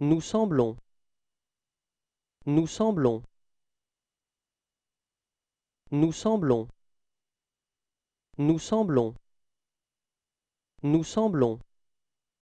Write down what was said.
Nous semblons. Nous semblons. Nous semblons. Nous semblons. Nous semblons.